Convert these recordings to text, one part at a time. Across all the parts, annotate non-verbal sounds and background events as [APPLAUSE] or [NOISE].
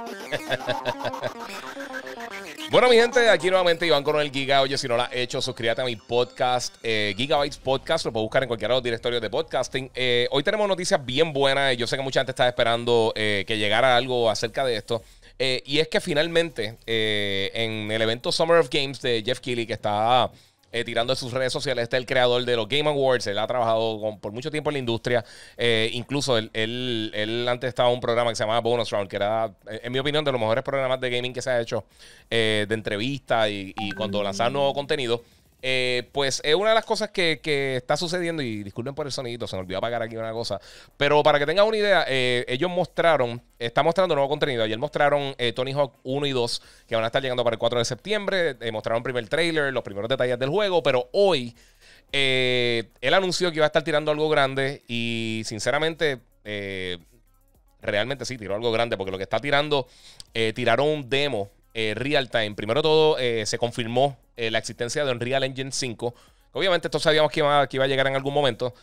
[LAUGHS] bueno, mi gente, aquí nuevamente Iván con el Giga. Oye, si no lo has hecho, suscríbete a mi podcast, eh, Gigabytes Podcast. Lo puedes buscar en cualquiera de los directorios de podcasting. Eh, hoy tenemos noticias bien buenas. Yo sé que mucha gente Está esperando eh, que llegara algo acerca de esto. y es que finalmente, en el evento Summer of Games de Jeff Keighley, que está eh, tirando sus redes sociales. Está el creador de los Game Awards. Él ha trabajado con, por mucho tiempo en la industria. Eh, incluso él, él, antes estaba en un programa que se llamaba Bonus Round, que era, eh, en mi opinión, de los mejores programas de gaming que se ha hecho de entrevista y, cuando lanzaban nuevo contenido. Eh, pues es una de las cosas que, está sucediendo, y disculpen por el sonidito, se me olvidó apagar aquí una cosa, pero para que tengan una idea, eh, ellos mostraron, está mostrando nuevo contenido, ayer mostraron eh, Tony Hawk 1 y 2, que van a estar llegando para el 4 de septiembre, mostraron primer trailer, los primeros detalles del juego, pero hoy él anunció que iba a estar tirando algo grande y sinceramente realmente sí, tiró algo grande, porque lo que está tirando, tiraron un demo eh, real time. Primero todo, eh, se confirmó eh, la existencia de Unreal Engine 5. Obviamente esto sabíamos que iba, a llegar en algún momento.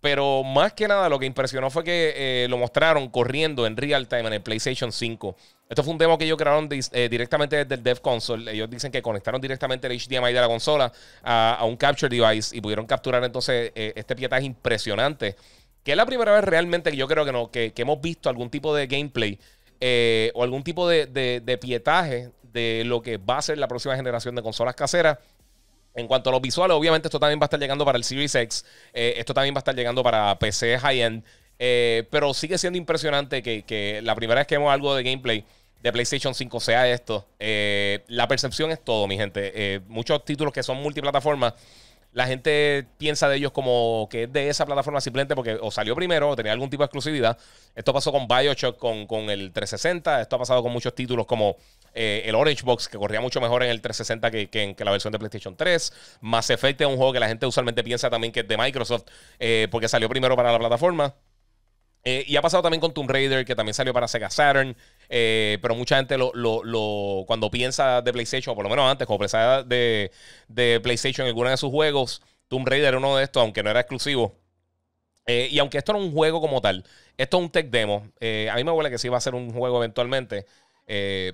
Pero más que nada lo que impresionó fue que lo mostraron corriendo en real time en el PlayStation 5. Esto fue un demo que ellos crearon directamente desde el Dev Console. Ellos dicen que conectaron directamente el HDMI de la consola a, un capture device y pudieron capturar entonces este pietaje impresionante. Que es la primera vez realmente que yo creo que, no, que hemos visto algún tipo de gameplay eh, o algún tipo de, pietaje de lo que va a ser la próxima generación de consolas caseras. En cuanto a los visuales, obviamente esto también va a estar llegando para el Series X. Eh, esto también va a estar llegando para PC high-end. Eh, pero sigue siendo impresionante que, la primera vez que vemos algo de gameplay de PlayStation 5 sea esto. la percepción es todo, mi gente. muchos títulos que son multiplataformas la gente piensa de ellos como que es de esa plataforma simplemente porque o salió primero o tenía algún tipo de exclusividad. Esto pasó con Bioshock, con, el 360. Esto ha pasado con muchos títulos como eh, el Orange Box, que corría mucho mejor en el 360 que, que en la versión de PlayStation 3. Mass Effect es un juego que la gente usualmente piensa también que es de Microsoft eh, porque salió primero para la plataforma. Eh, y ha pasado también con Tomb Raider, que también salió para Sega Saturn. Eh, pero mucha gente lo, lo, lo, cuando piensa de PlayStation, o por lo menos antes, cuando pensaba de, PlayStation en alguno de sus juegos, Tomb Raider era uno de estos, aunque no era exclusivo. Eh, y aunque esto no un juego como tal, esto es un tech demo. a mí me huele que sí va a ser un juego eventualmente.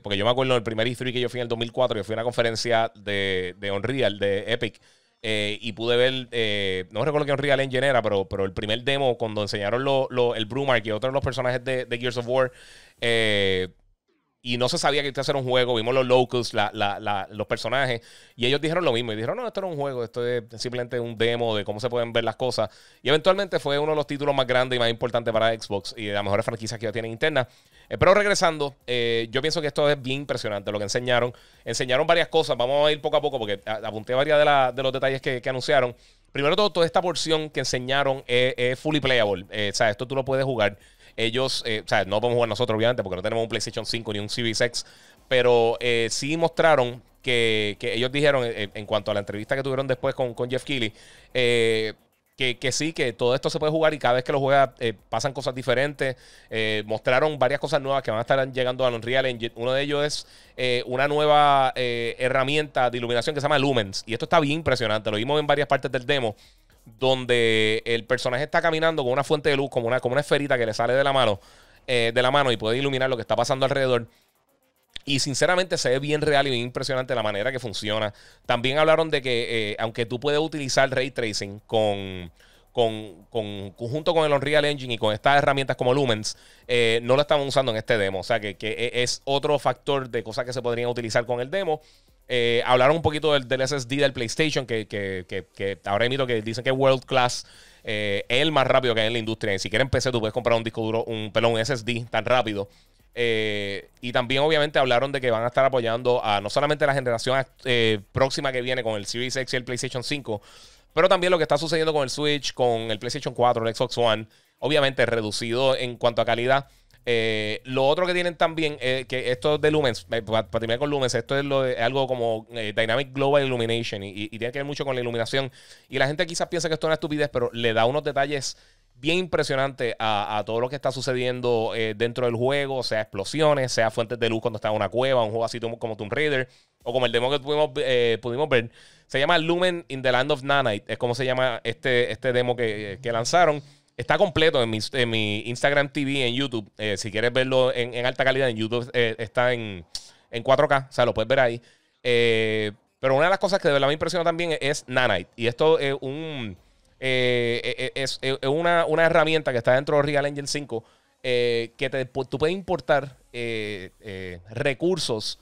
porque yo me acuerdo el primer e que yo fui en el 2004, yo fui a una conferencia de, de Unreal, de Epic, eh, y pude ver, eh, no recuerdo que Unreal Engine era, pero, pero el primer demo, cuando enseñaron lo, el Brumark y otros los personajes de, de Gears of War, eh, y no se sabía que esto era un juego. Vimos los locals, los personajes, y ellos dijeron lo mismo. Y dijeron, no, esto era un juego, esto es simplemente un demo de cómo se pueden ver las cosas. Y eventualmente fue uno de los títulos más grandes y más importantes para Xbox y de las mejores franquicias que ya tienen interna eh, pero regresando, eh, yo pienso que esto es bien impresionante lo que enseñaron. Enseñaron varias cosas, vamos a ir poco a poco porque apunté varias de, de los detalles que, anunciaron. Primero todo, toda esta porción que enseñaron es, fully playable. Eh, o sea, esto tú lo puedes jugar. Ellos, eh, o sea, no podemos jugar nosotros, obviamente, porque no tenemos un PlayStation 5 ni un X pero eh, sí mostraron que, ellos dijeron, eh, en cuanto a la entrevista que tuvieron después con, Jeff Keighley, que, sí, que todo esto se puede jugar y cada vez que lo juega pasan cosas diferentes. mostraron varias cosas nuevas que van a estar llegando a Unreal Engine. Uno de ellos es una nueva herramienta de iluminación que se llama Lumens. Y esto está bien impresionante. Lo vimos en varias partes del demo donde el personaje está caminando con una fuente de luz, como una, como una esferita que le sale de la mano, eh, de la mano y puede iluminar lo que está pasando alrededor. Y sinceramente se ve bien real y bien impresionante la manera que funciona. También hablaron de que, eh, aunque tú puedes utilizar ray tracing con, con, con, junto con el Unreal Engine y con estas herramientas como Lumens, eh, no lo estamos usando en este demo. O sea que, que, e, es otro factor de cosas que se podrían utilizar con el demo. Eh, hablaron un poquito del, SSD del PlayStation, que, que, que, ahora mismo que dicen que es world class. Eh, es el más rápido que hay en la industria. Si quieres PC, tú puedes comprar un disco duro, un pelón, SSD tan rápido. Eh, y también, obviamente, hablaron de que van a estar apoyando a no solamente la generación próxima que viene con el Series X y el PlayStation 5, pero también lo que está sucediendo con el Switch, con el PlayStation 4, el Xbox One. Obviamente, reducido en cuanto a calidad eh, lo otro que tienen también, eh, que esto de Lumens, eh, para, terminar con Lumens, esto es, algo como Dynamic Global Illumination y, tiene que ver mucho con la iluminación. Y la gente quizás piensa que esto es una estupidez, pero le da unos detalles bien impresionantes a, todo lo que está sucediendo dentro del juego, sea explosiones, sea fuentes de luz cuando está en una cueva, un juego así como Tomb Raider, o como el demo que pudimos, pudimos ver. Se llama Lumen in the Land of Nanite, es como se llama este, este demo que, que lanzaron. Está completo en mi, Instagram TV, en YouTube. Eh, si quieres verlo en, alta calidad, en YouTube eh, está en, en 4K, o sea, lo puedes ver ahí. Eh, pero una de las cosas que de verdad me impresiona también es Nanite. Y esto es, un, una, herramienta que está dentro de Real Engine 5 que te, tú puedes importar recursos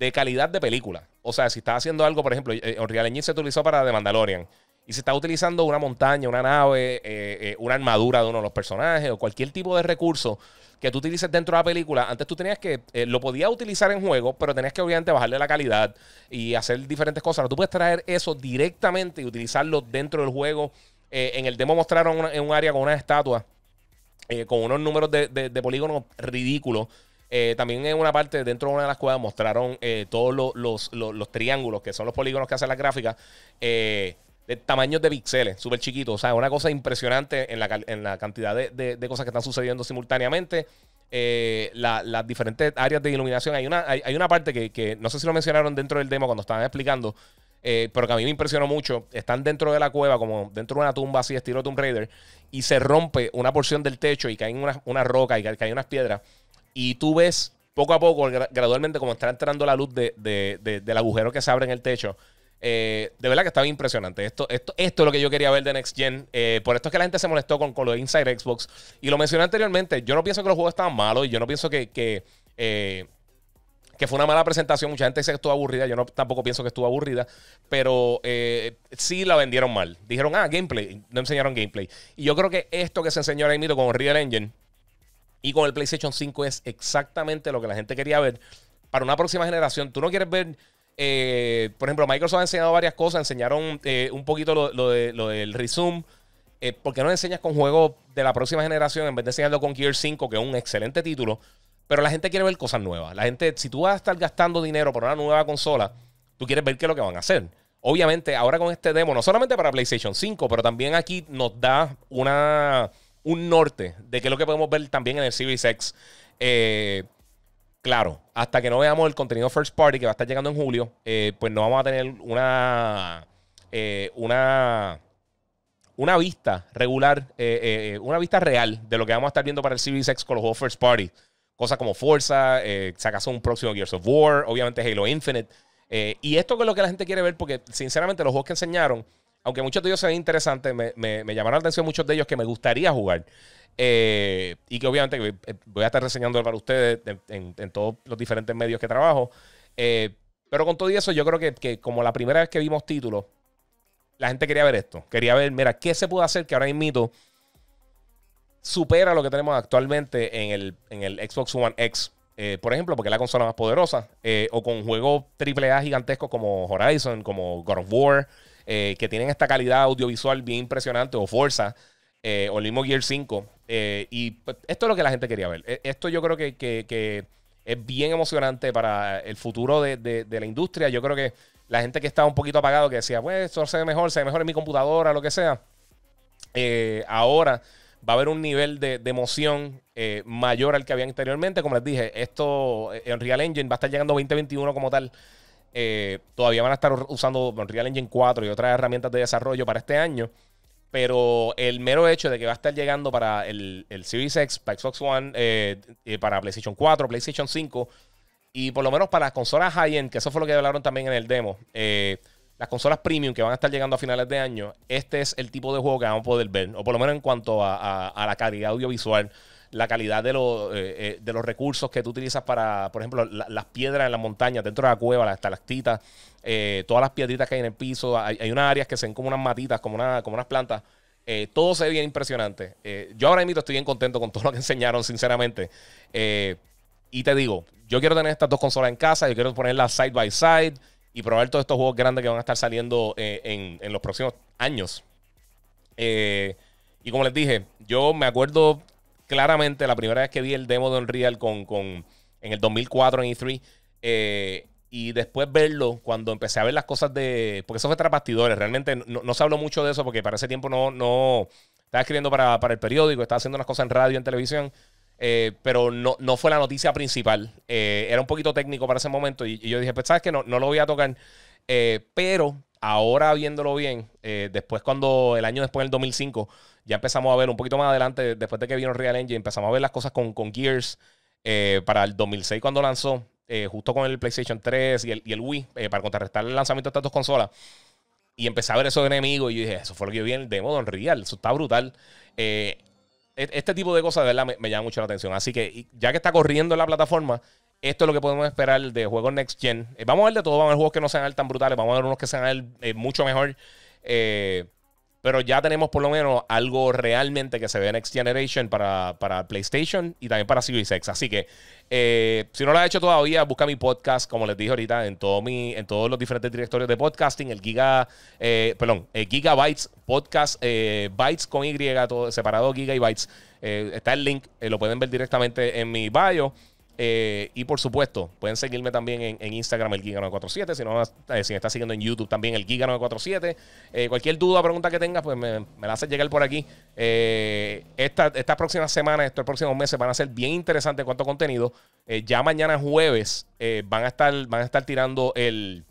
de calidad de película. O sea, si estás haciendo algo, por ejemplo, Unreal Engine se utilizó para The Mandalorian y se está utilizando una montaña, una nave, eh, eh, una armadura de uno de los personajes o cualquier tipo de recurso que tú utilices dentro de la película, antes tú tenías que, eh, lo podías utilizar en juego, pero tenías que obviamente bajarle la calidad y hacer diferentes cosas. tú puedes traer eso directamente y utilizarlo dentro del juego. en el demo mostraron en un área con una estatua, con unos números de, polígonos ridículos. también en una parte, dentro de una de las cuevas, mostraron todos los, los, triángulos, que son los polígonos que hacen las gráfica eh, tamaños de píxeles, súper chiquitos. O sea, una cosa impresionante en la, cantidad de, cosas que están sucediendo simultáneamente. Eh, las diferentes áreas de iluminación. Hay una, hay, una parte que, no sé si lo mencionaron dentro del demo cuando estaban explicando, eh, pero que a mí me impresionó mucho. Están dentro de la cueva, como dentro de una tumba así, estilo Tomb Raider, y se rompe una porción del techo y caen unas una rocas y caen unas piedras. Y tú ves poco a poco, gradualmente, como está entrando la luz del agujero que se abre en el techo eh, de verdad que estaba impresionante. Esto, esto, es lo que yo quería ver de Next Gen. Eh, por esto es que la gente se molestó con, con lo de Inside Xbox. Y lo mencioné anteriormente. Yo no pienso que los juegos estaban malos. Y yo no pienso que, que, eh, que fue una mala presentación. Mucha gente dice que estuvo aburrida. Yo no, tampoco pienso que estuvo aburrida. Pero sí la vendieron mal. Dijeron, ah, gameplay. No enseñaron gameplay. Y yo creo que esto que se enseñó ahora mito con Real Engine y con el PlayStation 5 es exactamente lo que la gente quería ver. Para una próxima generación, tú no quieres ver eh, por ejemplo, Microsoft ha enseñado varias cosas. Enseñaron eh, un poquito lo, del resume. porque eh, ¿Por qué no enseñas con juegos de la próxima generación en vez de enseñarlo con Gear 5, que es un excelente título? Pero la gente quiere ver cosas nuevas. La gente, si tú vas a estar gastando dinero por una nueva consola, tú quieres ver qué es lo que van a hacer. Obviamente, ahora con este demo, no solamente para PlayStation 5, pero también aquí nos da una, un norte de qué es lo que podemos ver también en el Series X claro, hasta que no veamos el contenido first party que va a estar llegando en julio, eh, pues no vamos a tener una, eh, una, una vista regular, eh, una vista real de lo que vamos a estar viendo para el Series X con los juegos first party. Cosas como Forza, sacas un próximo Gears of War, obviamente Halo Infinite. y esto es lo que la gente quiere ver porque, sinceramente, los juegos que enseñaron aunque muchos de ellos sean interesantes, me, me, llamaron la atención muchos de ellos que me gustaría jugar. Eh, y que obviamente voy eh, a estar reseñando para ustedes en, todos los diferentes medios que trabajo. Eh, pero con todo eso, yo creo que, como la primera vez que vimos títulos, la gente quería ver esto. Quería ver, mira, qué se puede hacer que ahora mismo supera lo que tenemos actualmente en el, en el Xbox One X. por ejemplo, porque es la consola más poderosa. o con juegos AAA gigantescos como Horizon, como God of War. Eh, que tienen esta calidad audiovisual bien impresionante, o fuerza eh, o el Gear 5. Eh, y pues, esto es lo que la gente quería ver. E, esto yo creo que, es bien emocionante para el futuro de, la industria. Yo creo que la gente que estaba un poquito apagado, que decía, pues esto se ve mejor, se ve mejor en mi computadora, lo que sea. ahora va a haber un nivel de, emoción mayor al que había anteriormente. Como les dije, esto, en Real Engine va a estar llegando 2021 como tal. Eh, todavía van a estar usando Unreal Engine 4 y otras herramientas de desarrollo para este año. Pero el mero hecho de que va a estar llegando para el, el Series X, para Xbox One, eh, eh, para PlayStation 4, PlayStation 5 y por lo menos para las consolas high-end, que eso fue lo que hablaron también en el demo, las consolas premium que van a estar llegando a finales de año, este es el tipo de juego que vamos a poder ver, o por lo menos en cuanto a la calidad audiovisual la calidad eh, eh, de, los recursos que tú utilizas para, por ejemplo, las piedras en la montaña, dentro de la cueva, las estalactitas, eh, todas las piedritas que hay en el piso. Hay, unas áreas que se ven como unas matitas, como, como unas plantas. todo se ve bien impresionante. yo ahora mismo estoy bien contento con todo lo que [LAUGHS] enseñaron, sinceramente. y te digo, yo quiero tener estas dos consolas en casa, yo quiero ponerlas side by side y probar todos estos juegos grandes que van a estar saliendo en, los próximos años. y como les dije, yo me acuerdo claramente la primera vez que vi el demo de Unreal con, en el 2004 en E3. Eh, y después verlo, cuando empecé a ver las cosas de. Porque eso fue tras bastidores. Realmente no, se habló mucho de eso porque para ese tiempo no. no estaba escribiendo para, el periódico, estaba haciendo unas cosas en radio, en televisión. Eh, pero no, fue la noticia principal. Eh, era un poquito técnico para ese momento. Y, yo dije, pues, ¿sabes que No, no lo voy a tocar. pero ahora viéndolo bien, después cuando el año después, en el 2005 ya empezamos a ver un poquito más adelante, después de que vino Real Engine, empezamos a ver las cosas con, con Gears eh, para el 2006 cuando lanzó, eh, justo con el PlayStation 3 y el, y el Wii, eh, para contrarrestar el lanzamiento de estas dos consolas. Y empecé a ver esos enemigos y yo dije, eso fue lo que yo vi en el demo de Unreal, eso está brutal. E-, este tipo de cosas, verdad, me, llama mucho la atención. Así que ya que está corriendo la plataforma, esto es lo que podemos esperar de juegos next gen. vamos a ver de todo, vamos a ver juegos que no sean tan brutales, vamos a ver unos que sean mucho mejor. Eh, pero ya tenemos por lo menos algo realmente que se ve Next Generation para, para PlayStation y también para Series X. Así que eh, si no lo has hecho todavía, busca mi podcast, como les dije ahorita, en, todo mi, en todos los diferentes directorios de podcasting, el Giga, eh, perdón, Gigabytes Podcast, eh, Bytes con Y, todo, separado Giga y está el link, lo pueden ver directamente en mi bio. Eh, y por supuesto, pueden seguirme también en, Instagram, el Giga947. Si, no, eh, si me estás siguiendo en YouTube también, el gigano47. Eh, cualquier duda o pregunta que tengas, pues me, la haces llegar por aquí. Estas esta próximas semanas, estos próximos meses van a ser bien interesantes en cuanto a contenido. ya mañana jueves van, a estar, van a estar tirando el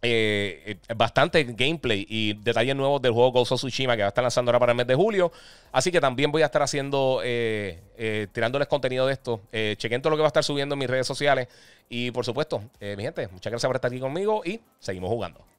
eh, eh, bastante gameplay y detalles nuevos del juego Ghost of Tsushima que va a estar lanzando ahora para el mes de julio. Así que también voy a estar haciendo, eh, eh, tirándoles contenido de esto. chequen todo lo que va a estar subiendo en mis redes sociales. Y por supuesto, mi gente, muchas gracias por estar aquí conmigo y seguimos jugando.